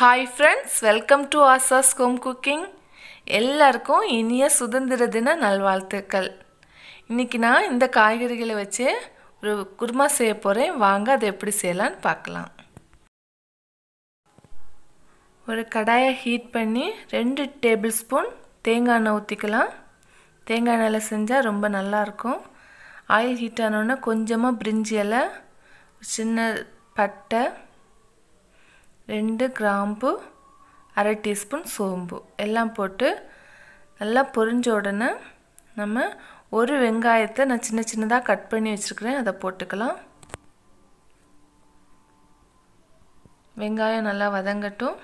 hi friends welcome to Asha's home cooking எல்லாருக்கும் இனிய சுதந்திர தின நல்வாழ்த்துக்கள் இன்றைக்கி நான் இந்த காய்கறிகளை வச்சு ஒரு குருமா செய்ய போகிறேன் வாங்க அதை எப்படி செய்யலான்னு பார்க்கலாம் ஒரு கடாயை ஹீட் பண்ணி ரெண்டு டேபிள் ஸ்பூன் தேங்காய் எண்ணெய் ஊற்றிக்கலாம் தேங்காய் எண்ணெயில் செஞ்சால் ரொம்ப நல்லாயிருக்கும் ஆயில் ஹீட் ஆனோடனே கொஞ்சமாக பிரிஞ்சி இலை சின்ன பட்டை ரெண்டு கிராம்பு அரை டீஸ்பூன் சோம்பு எல்லாம் போட்டு நல்லா பொரிஞ்ச உடனே நம்ம ஒரு வெங்காயத்தை நான் சின்ன சின்னதாக கட் பண்ணி வச்சுருக்கிறேன் அதை போட்டுக்கலாம் வெங்காயம் நல்லா வதங்கட்டும்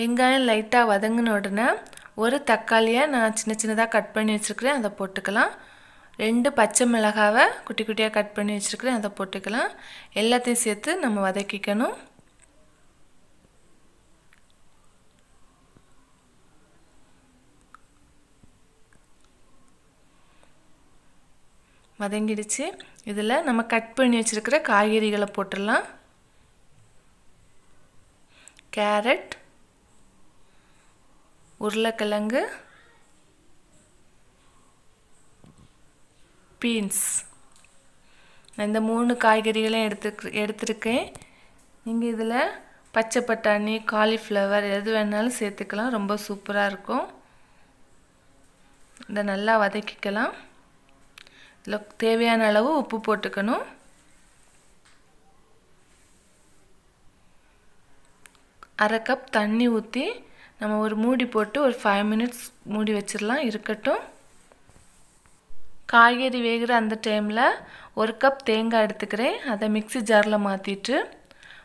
வெங்காயம் லைட்டாக வதங்கின உடனே ஒரு தக்காளியை நான் சின்ன சின்னதாக கட் பண்ணி வச்சுருக்கிறேன் அதை போட்டுக்கலாம் ரெண்டு பச்சை மிளகாவை குட்டி குட்டியாக கட் பண்ணி வச்சுருக்கிறேன் அதை போட்டுக்கலாம் எல்லாத்தையும் சேர்த்து நம்ம வதக்கிக்கணும் வதங்கிடுச்சு இதில் நம்ம கட் பண்ணி வச்சுருக்கிற காய்கறிகளை போட்டுடலாம் கேரட் உருளைக்கிழங்கு பீன்ஸ் இந்த மூணு காய்கறிகளும் எடுத்து எடுத்திருக்கேன் நீங்கள் இதில் பச்சை பட்டாணி காலிஃப்ளவர் எது வேணாலும் சேர்த்துக்கலாம் ரொம்ப சூப்பராக இருக்கும் இதை நல்லா வதக்கிக்கலாம் இதில் தேவையான அளவு உப்பு போட்டுக்கணும் அரை கப் தண்ணி ஊற்றி நம்ம ஒரு மூடி போட்டு ஒரு ஃபைவ் மினிட்ஸ் மூடி வச்சிடலாம் இருக்கட்டும் காய்கறி வேகிற அந்த டைமில் ஒரு கப் தேங்காய் எடுத்துக்கிறேன் அதை மிக்சி ஜாரில் மாற்றிட்டு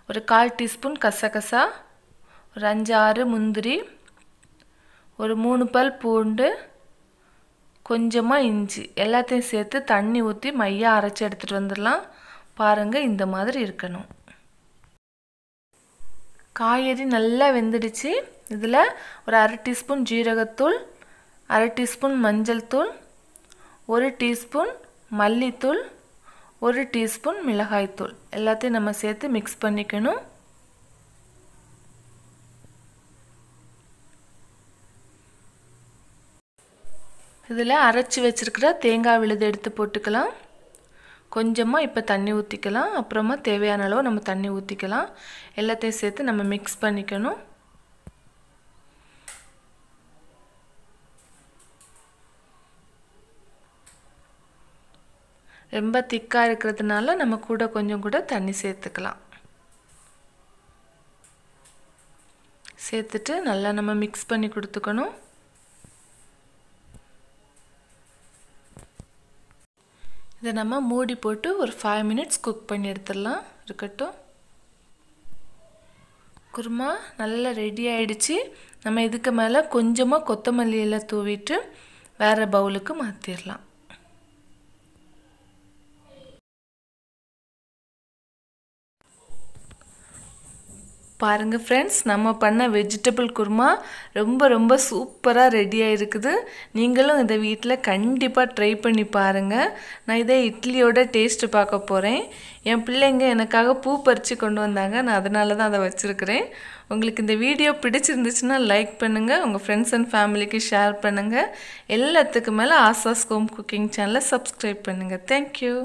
ஒரு கால் டீஸ்பூன் கசகசா ஒரு அஞ்சு ஆறு முந்திரி ஒரு மூணு பல் பூண்டு கொஞ்சமாக இஞ்சி எல்லாத்தையும் சேர்த்து தண்ணி ஊற்றி மையாக அரைச்சி எடுத்துகிட்டு வந்துடலாம் பாருங்கள் இந்த மாதிரி இருக்கணும் காய்கறி நல்லா வெந்துடுச்சு இதில் ஒரு அரை டீஸ்பூன் ஜீரகத்தூள் அரை டீஸ்பூன் மஞ்சள் தூள் ஒரு டீஸ்பூன் மல்லித்தூள் ஒரு டீஸ்பூன் மிளகாய்த்தூள் எல்லாத்தையும் நம்ம சேர்த்து மிக்ஸ் பண்ணிக்கணும் இதில் அரைச்சி வச்சுருக்கிற தேங்காய் விழுது எடுத்து போட்டுக்கலாம் கொஞ்சமாக இப்போ தண்ணி ஊற்றிக்கலாம் அப்புறமா தேவையான அளவு நம்ம தண்ணி ஊற்றிக்கலாம் எல்லாத்தையும் சேர்த்து நம்ம மிக்ஸ் பண்ணிக்கணும் ரொம்ப திக்காக இருக்கிறதுனால நம்ம கூட கொஞ்சம் கூட தண்ணி சேர்த்துக்கலாம் சேர்த்துட்டு நல்லா நம்ம மிக்ஸ் பண்ணி கொடுத்துக்கணும் இதை நம்ம மூடி போட்டு ஒரு ஃபைவ் மினிட்ஸ் குக் பண்ணி எடுத்துடலாம் இருக்கட்டும் குருமா நல்லா ரெடி ஆகிடுச்சு நம்ம இதுக்கு மேலே கொஞ்சமாக கொத்தமல்லியில் தூவிட்டு வேறு பவுலுக்கு மாற்றிடலாம் பாருங்கள் ஃப்ரெண்ட்ஸ் நம்ம பண்ண வெஜிடபிள் குருமா ரொம்ப ரொம்ப சூப்பராக ரெடியாக இருக்குது நீங்களும் இதை வீட்டில் கண்டிப்பாக ட்ரை பண்ணி பாருங்கள் நான் இதை இட்லியோட டேஸ்ட்டு பார்க்க போகிறேன் என் பிள்ளைங்க எனக்காக பூ பறித்து கொண்டு வந்தாங்க நான் அதனால தான் அதை வச்சுருக்கிறேன் உங்களுக்கு இந்த வீடியோ பிடிச்சிருந்துச்சுன்னா லைக் பண்ணுங்கள் உங்கள் ஃப்ரெண்ட்ஸ் அண்ட் ஃபேமிலிக்கு ஷேர் பண்ணுங்கள் எல்லாத்துக்கு மேலே ஆசாஸ் ஹோம் குக்கிங் சேனலை சப்ஸ்கிரைப் பண்ணுங்கள் தேங்க்யூ